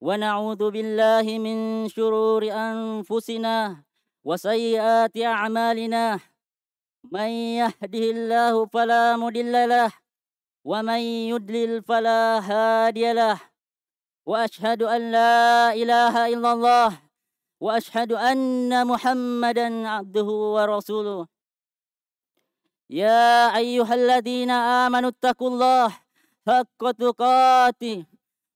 ونعوذ بالله من شرور أنفسنا وسيئات أعمالنا من يهده الله فلا مضل له ومن يضلل فلا هادي له وأشهد أن لا إله إلا الله وأشهد أن محمدا عبده ورسوله يا أيها الذين آمنوا اتقوا الله حق تقاته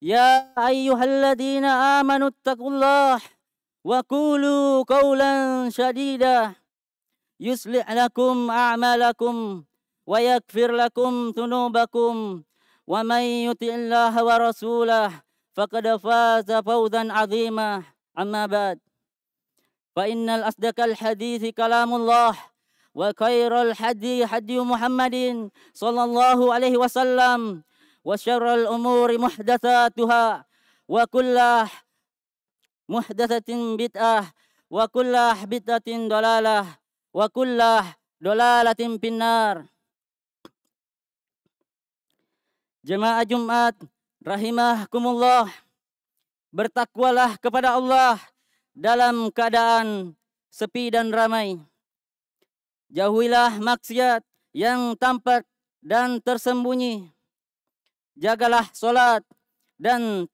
يا أيها الذين آمنوا اتقوا الله وقولوا قولا شديدا يصلح لكم أعمالكم ويغفر لكم ذنوبكم ومن يطع الله ورسوله فقد فاز فوزا عظيما أما بعد فإن الأصدق الحديث كلام الله وخير الحدي حدي محمد صلى الله عليه وسلم وشر الأمور محدثاتها وكل محدثة بدعة وكل بدعة ضلالة وكل ضلالة في النار Jemaah Jumat rahimahkumullah bertakwalah kepada Allah dalam keadaan sepi dan ramai jauhilah maksiat yang tampak dan tersembunyi jagalah solat dan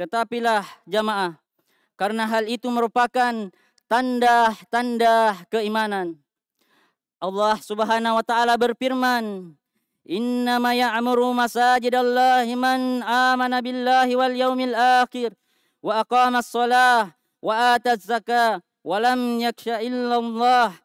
tetapilah jamaah. Karena hal itu merupakan tanda-tanda keimanan. Allah Subhanahu wa taala berfirman, "Innama ya'muru masajidallahi man amana billahi wal yaumil akhir wa aqama as-salah wa ata az-zakah wa lam yakhsha illallah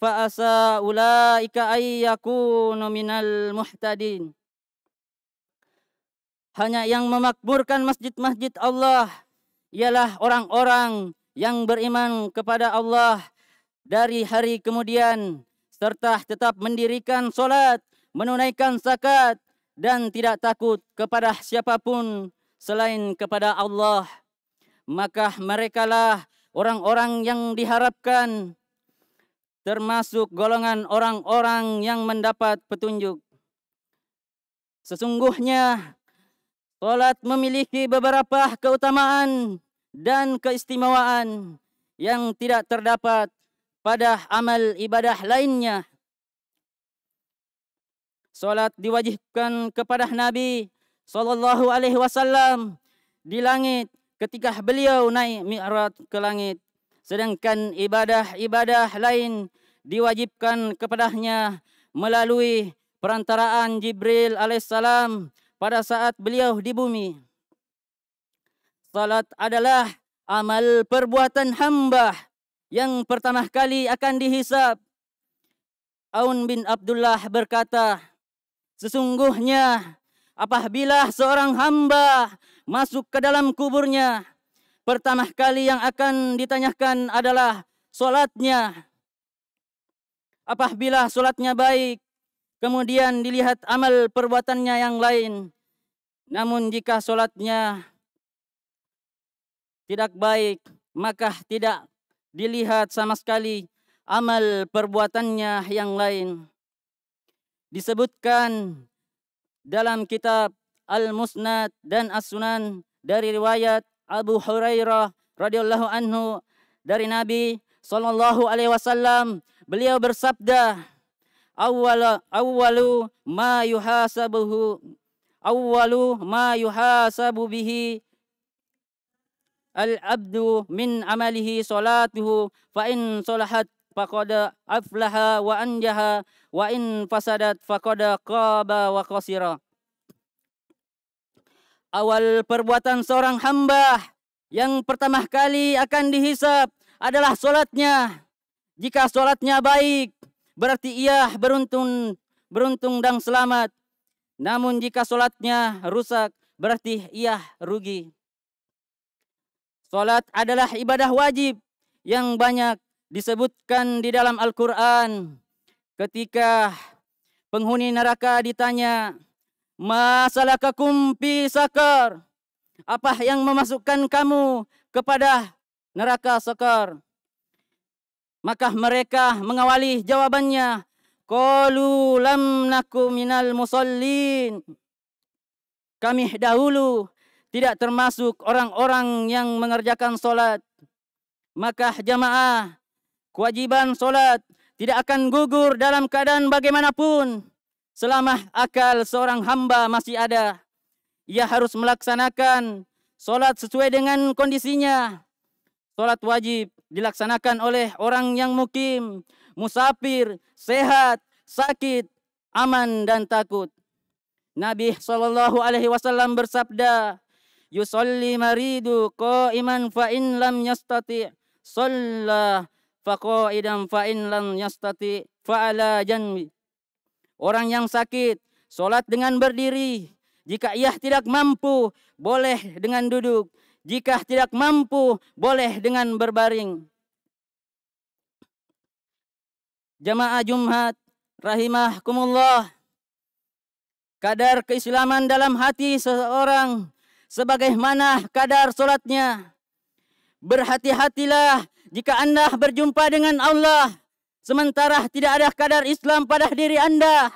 fa asa ulaika ay yakunu minal muhtadin." Hanya yang memakmurkan masjid-masjid Allah ialah orang-orang yang beriman kepada Allah dari hari kemudian serta tetap mendirikan solat, menunaikan zakat dan tidak takut kepada siapapun selain kepada Allah. Maka merekalah orang-orang yang diharapkan termasuk golongan orang-orang yang mendapat petunjuk. Sesungguhnya Solat memiliki beberapa keutamaan dan keistimewaan yang tidak terdapat pada amal ibadah lainnya. Solat diwajibkan kepada Nabi sallallahu alaihi wasallam di langit ketika beliau naik mi'raj ke langit sedangkan ibadah-ibadah lain diwajibkan kepadanya melalui perantaraan Jibril alaihissalam pada saat beliau di bumi. Salat adalah amal perbuatan hamba yang pertama kali akan dihisap. Aun bin Abdullah berkata, sesungguhnya apabila seorang hamba masuk ke dalam kuburnya, pertama kali yang akan ditanyakan adalah solatnya. Apabila solatnya baik, Kemudian dilihat amal perbuatannya yang lain. Namun jika solatnya tidak baik, maka tidak dilihat sama sekali amal perbuatannya yang lain. Disebutkan dalam kitab Al-Musnad dan As-Sunan dari riwayat Abu Hurairah radhiyallahu anhu dari Nabi sallallahu alaihi wasallam beliau bersabda awwala awwalu ma yuhasabuhu awwalu ma yuhasabu bihi al-abdu min amalihi salatuhu fa in salahat faqad aflaha wa anjaha wa in fasadat faqad qaba wa qasira awal perbuatan seorang hamba yang pertama kali akan dihisap adalah solatnya. Jika solatnya baik, berarti ia beruntung beruntung dan selamat. Namun jika solatnya rusak, berarti ia rugi. Solat adalah ibadah wajib yang banyak disebutkan di dalam Al-Quran. Ketika penghuni neraka ditanya, masalah fi sakar. Apa yang memasukkan kamu kepada neraka sakar? Maka mereka mengawali jawabannya. Qalu lam naku minal musallin. Kami dahulu tidak termasuk orang-orang yang mengerjakan solat. Maka jamaah kewajiban solat tidak akan gugur dalam keadaan bagaimanapun. Selama akal seorang hamba masih ada. Ia harus melaksanakan solat sesuai dengan kondisinya. Solat wajib dilaksanakan oleh orang yang mukim, musafir, sehat, sakit, aman dan takut. Nabi Shallallahu Alaihi Wasallam bersabda, Yusolli maridu ko iman fa in lam yastati salla fa qaidan fa in lam yastati fa ala janbi. Orang yang sakit solat dengan berdiri. Jika ia tidak mampu, boleh dengan duduk. Jika tidak mampu, boleh dengan berbaring. Jamaah Jumat, rahimahkumullah. Kadar keislaman dalam hati seseorang sebagaimana kadar sholatnya. Berhati-hatilah jika anda berjumpa dengan Allah sementara tidak ada kadar Islam pada diri anda.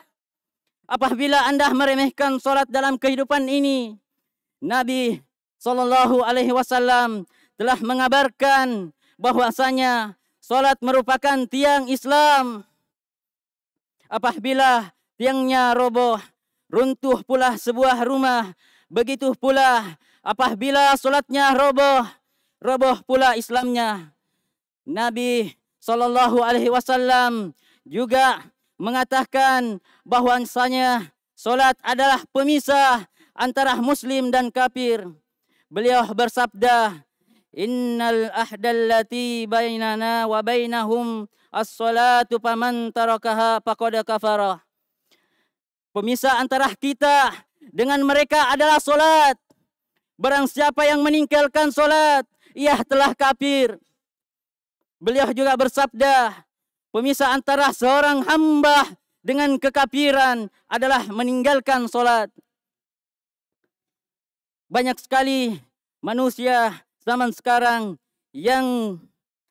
Apabila anda meremehkan sholat dalam kehidupan ini, Nabi Shallallahu Alaihi Wasallam telah mengabarkan bahwasanya sholat merupakan tiang Islam. Apabila tiangnya roboh, runtuh pula sebuah rumah. Begitu pula apabila sholatnya roboh, roboh pula Islamnya. Nabi Shallallahu Alaihi Wasallam juga mengatakan bahwasanya sholat adalah pemisah antara muslim dan kafir. Beliau bersabda, "Innal ahdallati bainana wa bainahum as-salatu faman tarakaha faqad kafara." Pemisah antara kita dengan mereka adalah solat. Barang siapa yang meninggalkan solat, ia telah kafir. Beliau juga bersabda, pemisah antara seorang hamba dengan kekafiran adalah meninggalkan solat. Banyak sekali manusia zaman sekarang yang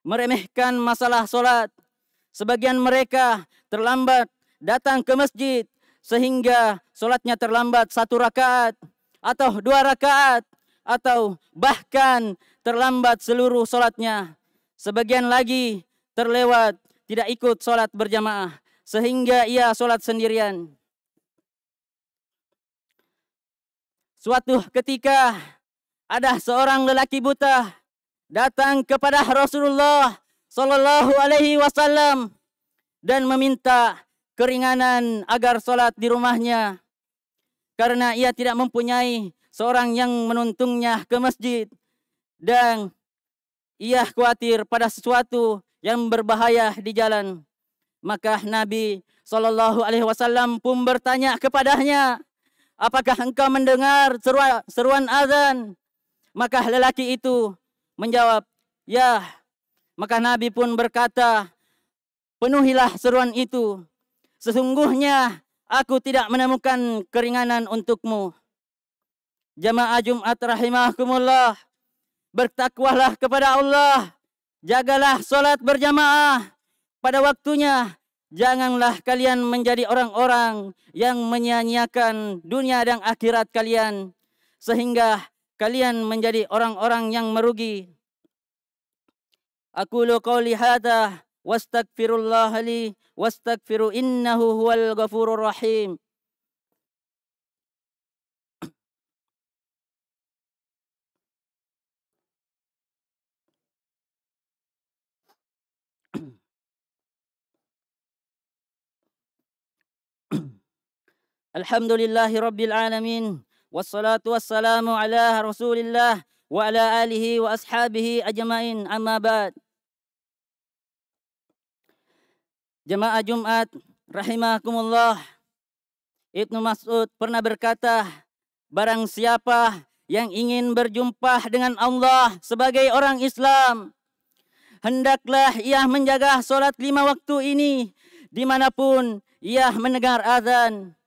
meremehkan masalah solat. Sebagian mereka terlambat datang ke masjid sehingga solatnya terlambat satu rakaat atau dua rakaat atau bahkan terlambat seluruh solatnya. Sebagian lagi terlewat tidak ikut solat berjamaah sehingga ia solat sendirian. Suatu ketika ada seorang lelaki buta datang kepada Rasulullah SAW alaihi wasallam dan meminta keringanan agar sholat di rumahnya karena ia tidak mempunyai seorang yang menuntungnya ke masjid dan ia khawatir pada sesuatu yang berbahaya di jalan maka Nabi SAW alaihi wasallam pun bertanya kepadanya apakah engkau mendengar seruan, seruan azan? Maka lelaki itu menjawab, ya. Maka Nabi pun berkata, penuhilah seruan itu. Sesungguhnya aku tidak menemukan keringanan untukmu. Jamaah Jumat rahimahkumullah, bertakwalah kepada Allah. Jagalah solat berjamaah pada waktunya Janganlah kalian menjadi orang-orang yang menyanyiakan dunia dan akhirat kalian sehingga kalian menjadi orang-orang yang merugi. Aku lu qauli hadza واستغفر الله لي واستغفر إنه هو الغفور الرحيم Alhamdulillahi Rabbil Alamin. Wassalatu wassalamu ala Rasulillah wa ala alihi wa ashabihi ajmain amma ba'd. Jemaah Jumat, rahimakumullah. Ibnu Mas'ud pernah berkata, barang siapa yang ingin berjumpa dengan Allah sebagai orang Islam, hendaklah ia menjaga sholat lima waktu ini dimanapun ia mendengar azan.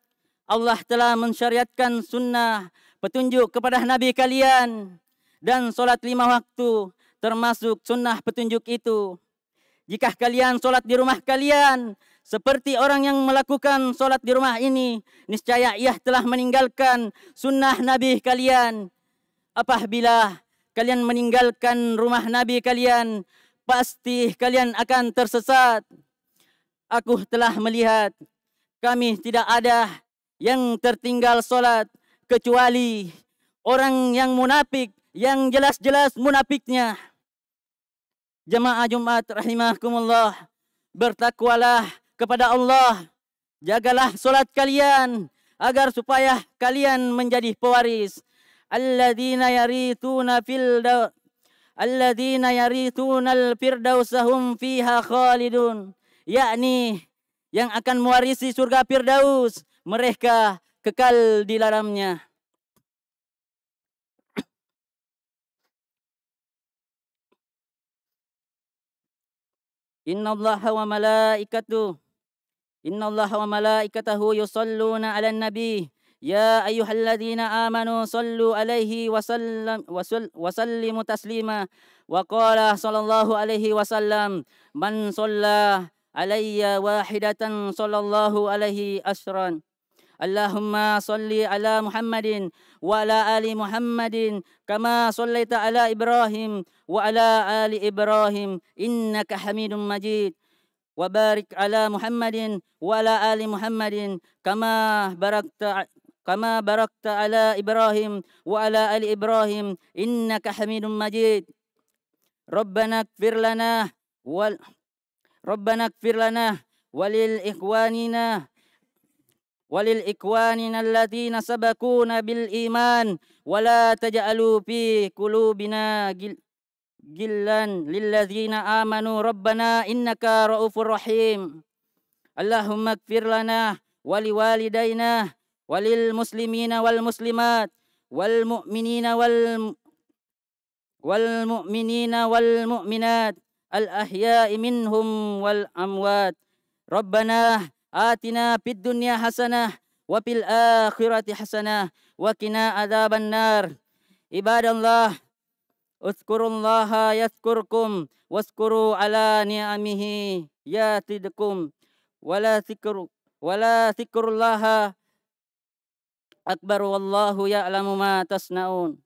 Allah telah mensyariatkan sunnah petunjuk kepada Nabi kalian dan solat lima waktu termasuk sunnah petunjuk itu. Jika kalian solat di rumah kalian, seperti orang yang melakukan solat di rumah ini, niscaya ia telah meninggalkan sunnah Nabi kalian. Apabila kalian meninggalkan rumah Nabi kalian, pasti kalian akan tersesat. Aku telah melihat, kami tidak ada yang tertinggal solat kecuali orang yang munafik yang jelas-jelas munafiknya. Jemaah Jumat rahimahkumullah, bertakwalah kepada Allah. Jagalah solat kalian agar supaya kalian menjadi pewaris. Alladzina yarithuna fil alladzina yarithuna al-firdausahum fiha khalidun. Yakni yang akan mewarisi surga Firdaus mereka kekal di dalamnya. Inna Allah wa malaikatu. Inna Allah wa malaikatahu yusalluna ala nabi. Ya ayyuhalladzina amanu sallu alaihi wa sallimu taslima. Wa qala sallallahu alaihi wa sallam. Man sallah alaiya wahidatan sallallahu alaihi asran. اللهم صل على محمد وعلى آل محمد كما صليت على إبراهيم وعلى آل إبراهيم إنك حميد مجيد وبارك على محمد وعلى آل محمد كما باركت كما باركت على إبراهيم وعلى آل إبراهيم إنك حميد مجيد ربنا اغفر لنا وال... ربنا اغفر لنا وللإخواننا وللإكواننا الذين سبقونا بالإيمان ولا تجعلوا في قلوبنا جلا للذين آمنوا ربنا إنك رؤوف رحيم اللهم اغفر لنا ولوالدينا وللمسلمين والمسلمات والمؤمنين والم... والمؤمنين والمؤمنات الأحياء منهم والأموات ربنا آتنا في الدنيا حسنة وفي الآخرة حسنة وقنا عذاب النار عباد الله اذكروا الله يذكركم واذكروا على نعمه يزدكم ولا ذكر ولا ذكر الله أكبر والله يعلم ما تصنعون